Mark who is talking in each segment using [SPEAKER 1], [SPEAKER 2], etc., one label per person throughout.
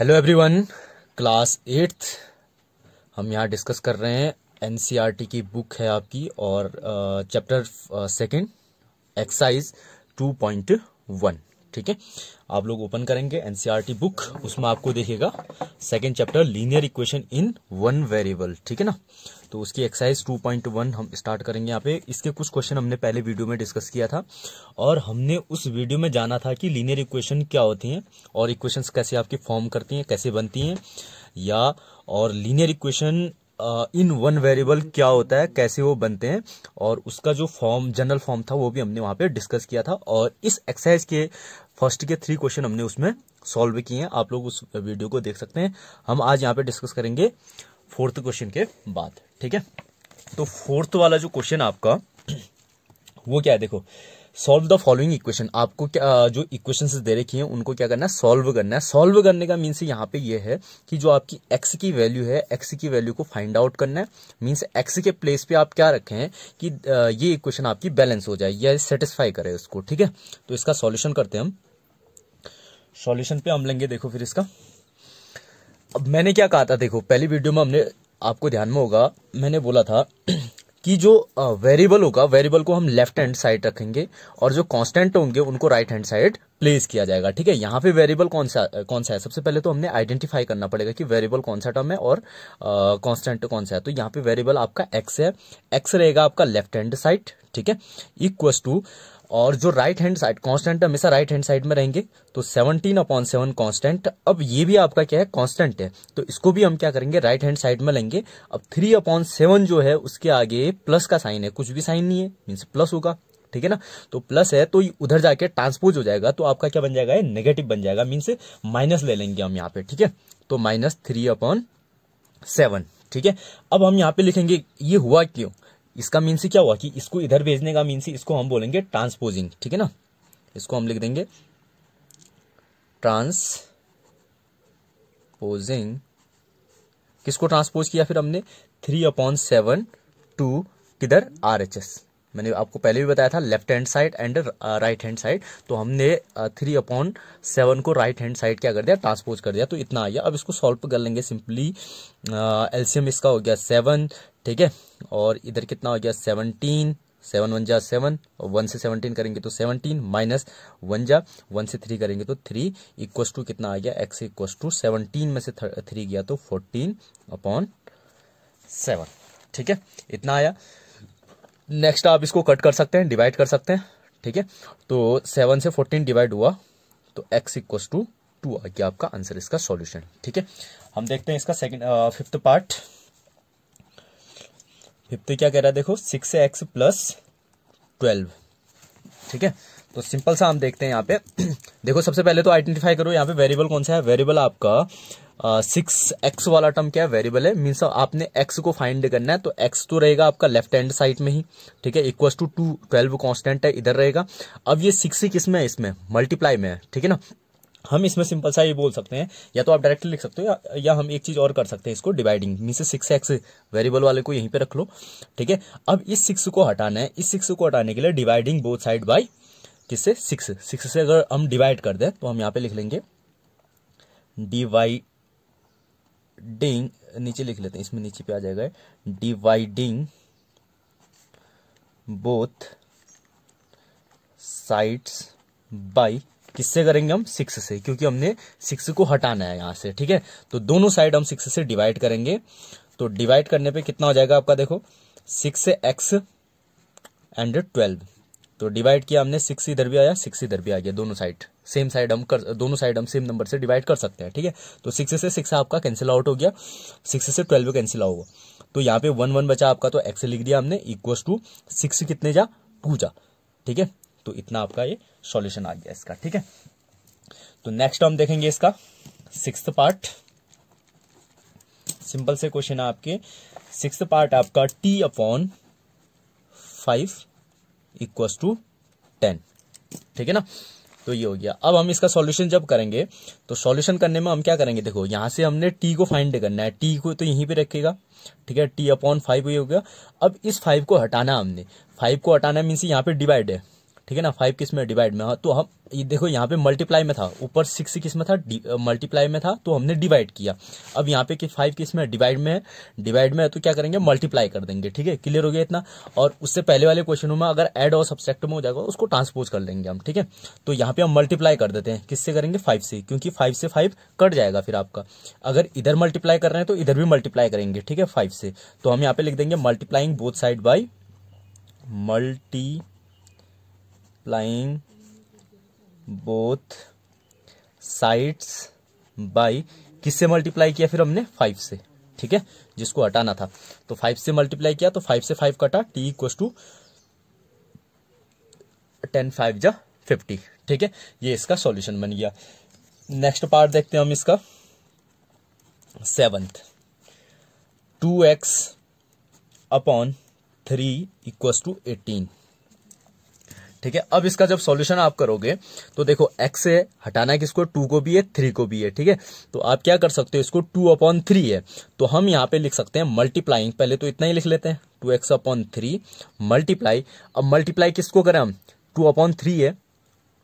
[SPEAKER 1] hello everyone class eighth हम यहाँ discuss कर रहे हैं एनसीईआरटी e की बुक है आपकी और चैप्टर सेकंड एक्साइज 2.1 ठीक है आप लोग ओपन करेंगे एनसीईआरटी बुक e उसमें आपको देखिएगा second chapter linear equation in one variable ठीक है ना तो उसकी एक्सरसाइज 2.1 हम स्टार्ट करेंगे यहाँ पे इसके कुछ क्वेश्चन हमने पहले वीडियो में डिस्कस किया था और हमने उस वीडियो में जाना था कि लीनियर इक्वेशन क्या होती हैं और इक्वेशंस कैसे आपकी फॉर्म करती हैं कैसे बनती हैं या और linear equation in one variable क्या होता है कैसे वो बनते हैं और उसका जो फॉर्म जनरल फॉर्म था वो भी हमने वहाँ पे डिस्कस किया था और इस एक्सरसाइज के फर्स्ट के थ्री क्वेश्चन हमने उसमें सॉल्व किए हैं आप लोग उस वीडियो को देख सकते हैं हम आज यहाँ पे डिस्कस करेंगे फोर्थ क्वेश्चन के बाद ठीक है तो फोर्थ वाला जो क्वेश्चन आपका वो क्या है देखो सॉल्व द फॉलोइंग इक्वेशन आपको क्या जो इक्वेशन दे रखी हैं उनको क्या करना है सॉल्व करना है सॉल्व करने का मीन्स यहाँ पे ये यह है कि जो आपकी एक्स की वैल्यू है एक्स की वैल्यू को फाइंड आउट करना है मीन्स एक्स के प्लेस पे आप क्या रखें कि ये इक्वेशन आपकी बैलेंस हो जाए या सेटिस्फाई करे उसको ठीक है तो इसका सॉल्यूशन करते हैं हम सॉल्यूशन पे हम लेंगे देखो फिर इसका अब मैंने क्या कहा था देखो पहली वीडियो में हमने आपको ध्यान में होगा मैंने बोला था कि जो वेरिएबल होगा वेरिएबल को हम लेफ्ट हैंड साइड रखेंगे और जो कांस्टेंट होंगे उनको राइट हैंड साइड प्लेस किया जाएगा ठीक है यहाँ पे वेरिएबल कौन सा कौन सा है सबसे पहले तो हमने आइडेंटिफाई करना पड़ेगा कि वेरिएबल कौन सा टर्म है और कांस्टेंट कौन सा है तो यहाँ पे वेरिएबल आपका एक्स है एक्स रहेगा आपका लेफ्ट हैंड साइड ठीक है इक्वस टू और जो राइट हैंड साइड कांस्टेंट हमेशा राइट हैंड साइड में रहेंगे तो सेवनटीन अपॉन सेवन कांस्टेंट अब ये भी आपका क्या है कांस्टेंट है तो इसको भी हम क्या करेंगे राइट हैंड साइड में लेंगे अब थ्री अपॉन सेवन जो है उसके आगे प्लस का साइन है कुछ भी साइन नहीं है मीन्स प्लस होगा ठीक है ना तो प्लस है तो उधर जाके ट्रांसपोज हो जाएगा तो आपका क्या बन जाएगा नेगेटिव बन जाएगा मीन्स माइनस ले लेंगे हम यहाँ पे ठीक है तो माइनस थ्री अपॉन सेवन ठीक है अब हम यहाँ पे लिखेंगे ये हुआ क्यों इसका मीन से क्या हुआ कि इसको इधर भेजने का मीन से इसको हम बोलेंगे ट्रांसपोजिंग ठीक है ना इसको हम लिख देंगे ट्रांसपोजिंग किसको ट्रांसपोज किया फिर हमने थ्री अपॉन सेवन टू किधर आर एच एस मैंने आपको पहले भी बताया था left hand side and right hand side तो हमने थ्री अपॉन सेवन को राइट हैंड साइड क्या कर दिया ट्रांसपोज कर दिया तो इतना आ गया अब इसको सॉल्व कर लेंगे सिंपली एल्सियम uh, इसका हो गया सेवन ठीक है और इधर कितना हो गया सेवनटीन सेवन वन जा सेवन और वन से सेवनटीन करेंगे तो सेवनटीन माइनस वन जा वन से थ्री करेंगे तो थ्री इक्व टू कितना आ गया एक्स इक्व टू सेवनटीन में से थ्री गया तो फोर्टीन अपॉन सेवन ठीक है इतना आया नेक्स्ट आप इसको कट कर सकते हैं डिवाइड कर सकते हैं ठीक है तो सेवन से फोर्टीन डिवाइड हुआ तो एक्स इक्वस टू टू आ गया आपका आंसर इसका सॉल्यूशन ठीक है हम देखते हैं इसका सेकंड फिफ्थ पार्ट फिफ्थ क्या कह रहा है देखो सिक्स एक्स प्लस ट्वेल्व ठीक है तो सिंपल सा हम देखते हैं यहाँ पे देखो सबसे पहले तो आइडेंटिफाई करो यहाँ पे वेरिएबल कौन सा है वेरिएबल आपका सिक्स एक्स वाला टर्म क्या है वेरिएबल है मीन्स आपने एक्स को फाइंड करना है तो एक्स तो रहेगा आपका लेफ्ट हैंड साइड में ही ठीक है equal to two twelve constant है इधर रहेगा अब ये सिक्स ही किसमें है इसमें मल्टीप्लाई में है ठीक है ना हम इसमें सिंपल सा ये बोल सकते हैं या तो आप डायरेक्टली लिख सकते हो या, या हम एक चीज और कर सकते हैं इसको डिवाइडिंग मीन से सिक्स एक्स वेरिएबल वाले को यहीं पे रख लो ठीक है अब इस सिक्स को हटाना है इस सिक्स को हटाने के लिए डिवाइडिंग बोथ साइड बाई किससे सिक्स सिक्स से अगर हम डिवाइड कर दें तो हम यहाँ पे लिख लेंगे डिवाइडिंग नीचे लिख लेते हैं इसमें नीचे पे आ जाएगा डिवाइडिंग बोथ साइड्स बाई किससे करेंगे हम सिक्स से क्योंकि हमने सिक्स को हटाना है यहां से ठीक है तो दोनों साइड हम सिक्स से डिवाइड करेंगे तो डिवाइड करने पे कितना हो जाएगा आपका देखो सिक्स एक्स एंड ट्वेल्व तो डिवाइड किया हमने सिक्स इधर भी आया सिक्स इधर भी आ गया दोनों साइड सेम साइड हम कर दोनों साइड हम सेम नंबर से डिवाइड कर सकते हैं ठीक है तो सिक्स से सिक्स आपका कैंसिल आउट हो गया सिक्स से ट्वेल्व कैंसिल आउट होगा तो यहाँ पे वन वन बचा आपका तो एक्स लिख दिया हमने इक्व टू सिक्स कितने जा टू जा ठीक है तो इतना आपका ये सॉल्यूशन आ गया इसका ठीक है तो नेक्स्ट हम देखेंगे इसका सिक्स पार्ट सिंपल से क्वेश्चन है आपके सिक्स पार्ट आपका t upon five equal to ten ठीक है ना तो ये हो गया अब हम इसका सॉल्यूशन जब करेंगे तो सॉल्यूशन करने में हम क्या करेंगे देखो यहां से हमने टी को फाइंड करना है टी को तो यहीं पे रखेगा ठीक है टी अपॉन फाइव ये हो गया अब इस फाइव को हटाना हमने फाइव को हटाना मीन्स यहाँ पे डिवाइड है ठीक है ना फाइव किस में डिवाइड में हाँ, तो हम ये देखो यहाँ पे मल्टीप्लाई में था ऊपर सिक्स किस में था मल्टीप्लाई में था तो हमने डिवाइड किया अब यहाँ पे कि फाइव किस में डिवाइड में डिवाइड में है तो क्या करेंगे मल्टीप्लाई कर देंगे ठीक है क्लियर हो गया इतना और उससे पहले वाले क्वेश्चनों में अगर एड और सब्सेक्ट में हो जाएगा उसको ट्रांसपोज कर लेंगे हम ठीक है तो यहाँ पे हम मल्टीप्लाई कर देते हैं किससे करेंगे फाइव से क्योंकि फाइव से फाइव कट जाएगा फिर आपका अगर इधर मल्टीप्लाई कर रहे हैं तो इधर भी मल्टीप्लाई करेंगे ठीक है फाइव से तो हम यहाँ पे लिख देंगे multiplying both side by multi multiplying both sides by किससे मल्टीप्लाई किया फिर हमने फाइव से ठीक है जिसको हटाना था तो फाइव से मल्टीप्लाई किया तो फाइव से फाइव कटा t equal to ten five जा फिफ्टी ठीक है ये इसका सॉल्यूशन बन गया नेक्स्ट पार्ट देखते हैं हम इसका seventh two x upon three equal to eighteen ठीक है अब इसका जब सॉल्यूशन आप करोगे तो देखो एक्स से हटाना है किसको टू को भी है थ्री को भी है ठीक है तो आप क्या कर सकते हो इसको टू अपॉन थ्री है तो हम यहाँ पे लिख सकते हैं मल्टीप्लाइंग पहले तो इतना ही लिख लेते हैं two x upon three multiply अब मल्टीप्लाई किसको करें हम टू अपॉन थ्री है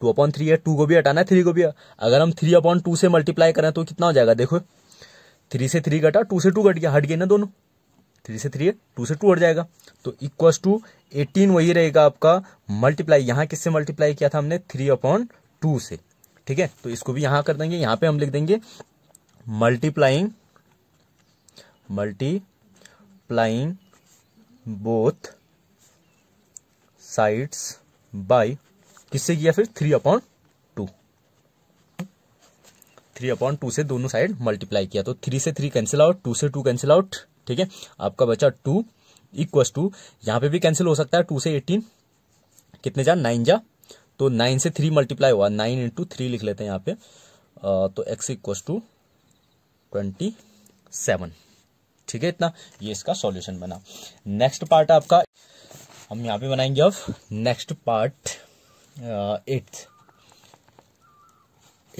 [SPEAKER 1] टू अपॉन थ्री है टू को भी हटाना है थ्री को भी अगर हम थ्री अपॉन टू से मल्टीप्लाई करें तो कितना हो जाएगा देखो थ्री से थ्री घटा टू से टू घट गया हट गए ना दोनों थ्री से थ्री टू से टू हट जाएगा तो इक्वस टू एटीन वही रहेगा आपका मल्टीप्लाई यहाँ किससे मल्टीप्लाई किया था हमने थ्री अपॉन टू से ठीक है तो इसको भी यहां कर देंगे यहां पे हम लिख देंगे multiplying multiplying both sides by किससे किया फिर three upon two three upon two से दोनों साइड मल्टीप्लाई किया तो थ्री से थ्री कैंसिल आउट टू से टू कैंसिल आउट ठीक है आपका बचा टू इक्वस टू यहाँ पे भी कैंसिल हो सकता है टू से एटीन कितने जा नाइन जा तो नाइन से थ्री मल्टीप्लाई हुआ नाइन इंटू थ्री लिख लेते हैं यहाँ पे आ, तो x equals to twenty seven ठीक है इतना ये इसका सॉल्यूशन बना नेक्स्ट पार्ट आपका हम यहाँ पे बनाएंगे अब next part eighth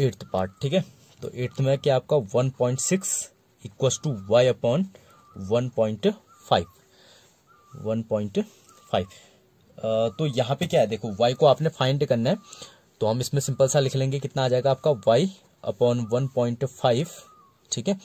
[SPEAKER 1] eighth part ठीक है तो एट्थ में क्या आपका one point six equals to y upon one point five one point five तो यहाँ पे क्या है देखो वाई को आपने फाइंड करना है तो हम इसमें सिंपल सा लिख लेंगे कितना आ जाएगा आपका y upon one point five ठीक है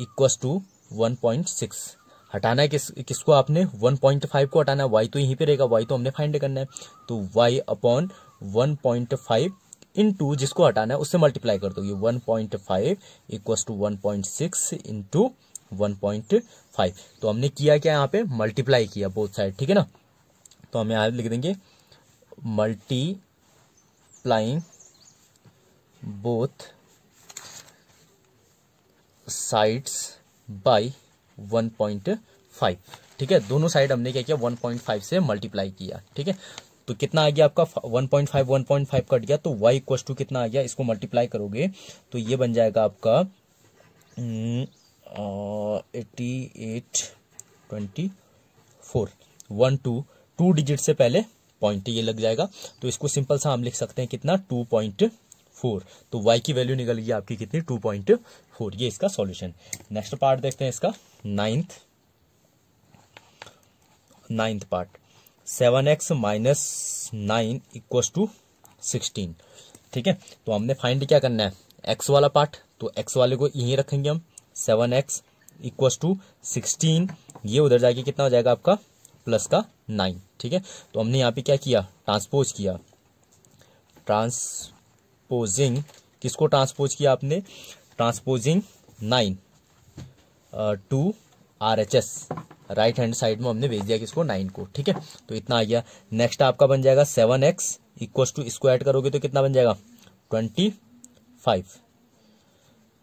[SPEAKER 1] equals to one point six हटाना है किस किसको आपने वन पॉइंट फाइव को हटाना है वाई तो यहीं पे रहेगा वाई तो हमने फाइंड करना है तो y upon one point five into जिसको हटाना है उससे मल्टीप्लाई कर दोगे one point five equal to one point six into one point five तो हमने किया क्या यहाँ पे मल्टीप्लाई किया बोथ साइड ठीक है ना तो हम यहाँ लिख देंगे multiplying both sides by one point five ठीक है दोनों साइड हमने क्या किया वन पॉइंट फाइव से मल्टीप्लाई किया ठीक है तो कितना आ गया आपका 1.5 1.5 कट गया तो y इक्वस टू कितना आ गया इसको मल्टीप्लाई करोगे तो ये बन जाएगा आपका हम्म, eighty eight twenty four one two two digit से पहले पॉइंट ये लग जाएगा तो इसको सिंपल सा हम लिख सकते हैं कितना टू पॉइंट फोर तो y की वैल्यू निकल गई आपकी कितनी टू पॉइंट फोर ये इसका सॉल्यूशन नेक्स्ट पार्ट देखते हैं इसका ninth ninth part seven x minus nine equal to sixteen ठीक है तो हमने फाइंड क्या करना है एक्स वाला पार्ट तो एक्स वाले को यहीं रखेंगे हम seven x equals to sixteen ये उधर जाके कितना हो जाएगा आपका प्लस का नाइन ठीक है तो हमने यहाँ पे क्या किया ट्रांसपोज किया ट्रांसपोजिंग किसको ट्रांसपोज किया आपने transposing nine to R H S right hand side में हमने भेज दिया किसको नाइन को ठीक है तो इतना आ गया नेक्स्ट आपका बन जाएगा सेवन एक्स इक्व टू इसको एड करोगे तो कितना बन जाएगा ट्वेंटी फाइव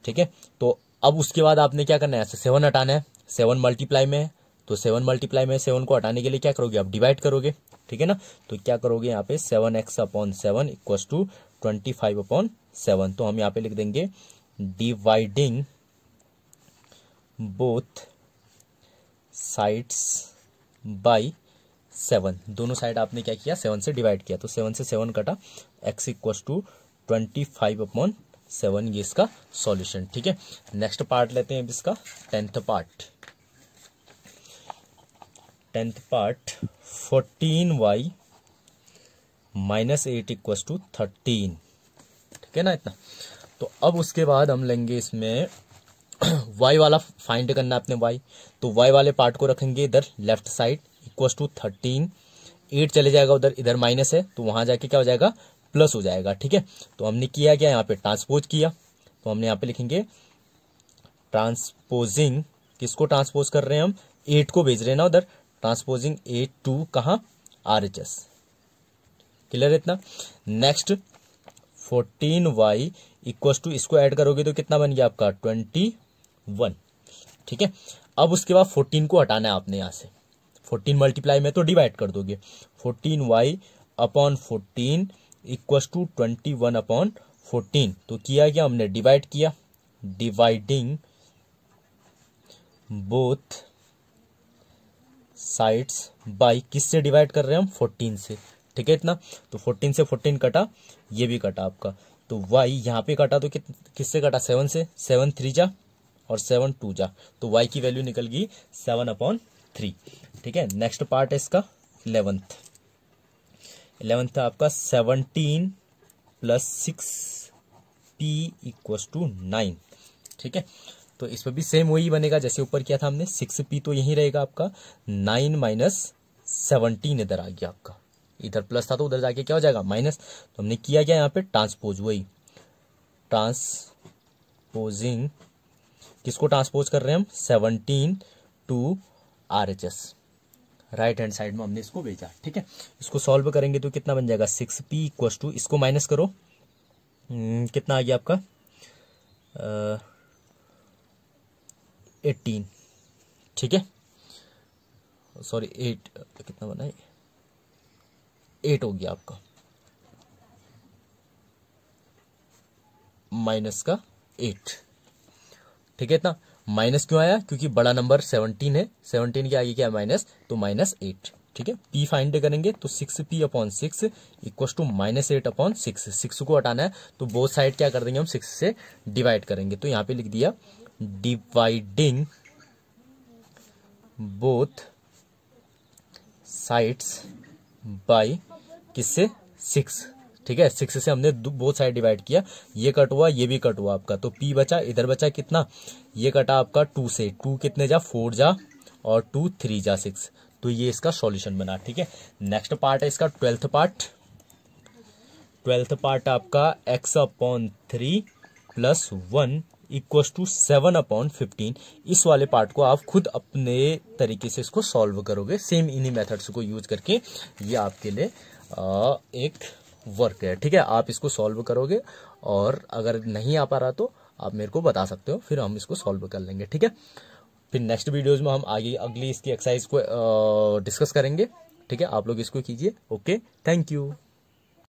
[SPEAKER 1] ठीक है तो अब उसके बाद आपने क्या करना है ऐसे सेवन हटाना है सेवन मल्टीप्लाई में तो सेवन मल्टीप्लाई में सेवन को हटाने के लिए क्या करोगे आप डिवाइड करोगे ठीक है ना तो क्या करोगे यहाँ पे seven x upon seven equals to twenty five upon seven तो हम यहाँ पे लिख देंगे dividing both sides by seven दोनों साइड आपने क्या किया सेवन से डिवाइड किया तो सेवन से सेवन कटा x equals to twenty five upon seven ये इसका सॉल्यूशन ठीक है नेक्स्ट पार्ट लेते हैं अब इसका tenth part tenth part fourteen y minus eight equal to thirteen ठीक है ना इतना तो अब उसके बाद हम लेंगे इसमें y वाला फाइंड करना है अपने y तो y वाले पार्ट को रखेंगे इधर left side equal to thirteen eight चले जाएगा उधर इधर माइनस है तो वहां जाके क्या हो जाएगा प्लस हो जाएगा ठीक है तो हमने किया क्या यहाँ पे ट्रांसपोज किया तो हमने यहाँ पे लिखेंगे ट्रांसपोजिंग किसको ट्रांसपोज कर रहे हैं हम एट को भेज रहे हैं ना उधर ट्रांसपोजिंग एट टू कहा आर एच एस क्लियर इतना next fourteen y equals to इसको ऐड करोगे तो कितना बन गया आपका ट्वेंटी वन ठीक है अब उसके बाद फोर्टीन को हटाना है आपने यहां से फोर्टीन मल्टीप्लाई में तो डिवाइड कर दोगे fourteen y upon fourteen equal to twenty one upon fourteen तो किया गया हमने डिवाइड किया डिवाइडिंग बोथ साइड्स बाई किससे डिवाइड कर रहे हैं हम फोर्टीन से ठीक है इतना तो फोर्टीन से फोर्टीन कटा ये भी कटा आपका तो वाई यहाँ पे कटा तो किससे कटा सेवन से सेवन थ्री जा और सेवन टू जा तो वाई की वैल्यू निकल गई सेवन अपॉन थ्री ठीक है नेक्स्ट पार्ट है इसका इलेवंथ इलेवेंथ था आपका seventeen plus six p equals to nine ठीक है तो इस पर भी सेम वही बनेगा जैसे ऊपर किया था हमने सिक्स पी तो यही रहेगा आपका नाइन माइनस सेवनटीन इधर आ गया आपका इधर प्लस था तो उधर जाके क्या हो जाएगा माइनस तो हमने किया क्या यहाँ पे ट्रांसपोज वही ट्रांसपोजिंग किसको ट्रांसपोज कर रहे हैं हम seventeen to R H S right hand side में हमने इसको भेजा ठीक है इसको सॉल्व करेंगे तो कितना बन जाएगा सिक्स पी इक्वस टू इसको माइनस करो हम्म, कितना आ गया आपका एटीन ठीक है सॉरी एट कितना बना है एट हो गया आपका माइनस का एट ठीक है इतना माइनस क्यों आया क्योंकि बड़ा नंबर सेवनटीन है सेवनटीन के आगे क्या माइनस तो माइनस एट ठीक है पी फाइंड करेंगे तो six p upon six equal to minus eight upon six six को हटाना है तो बोथ साइड क्या कर देंगे हम सिक्स से डिवाइड करेंगे तो यहां पे लिख दिया डिवाइडिंग बोथ साइड्स बाय किससे सिक्स ठीक है सिक्स से हमने बहुत साइड डिवाइड किया ये कट हुआ ये भी कट हुआ आपका तो पी बचा इधर बचा कितना ये कटा आपका टू से टू कितने जा फोर जा और टू थ्री जा सिक्स तो ये इसका सॉल्यूशन बना ठीक है नेक्स्ट पार्ट है इसका ट्वेल्थ पार्ट ट्वेल्थ पार्ट आपका x upon three plus one equal to seven upon fifteen इस वाले पार्ट को आप खुद अपने तरीके से इसको सॉल्व करोगे सेम इन्हीं मेथड्स को यूज करके ये आपके लिए एक वर्क है ठीक है आप इसको सॉल्व करोगे और अगर नहीं आ पा रहा तो आप मेरे को बता सकते हो फिर हम इसको सॉल्व कर लेंगे ठीक है फिर नेक्स्ट वीडियोज में हम आगे अगली इसकी एक्सरसाइज को डिस्कस करेंगे ठीक है आप लोग इसको कीजिए ओके थैंक यू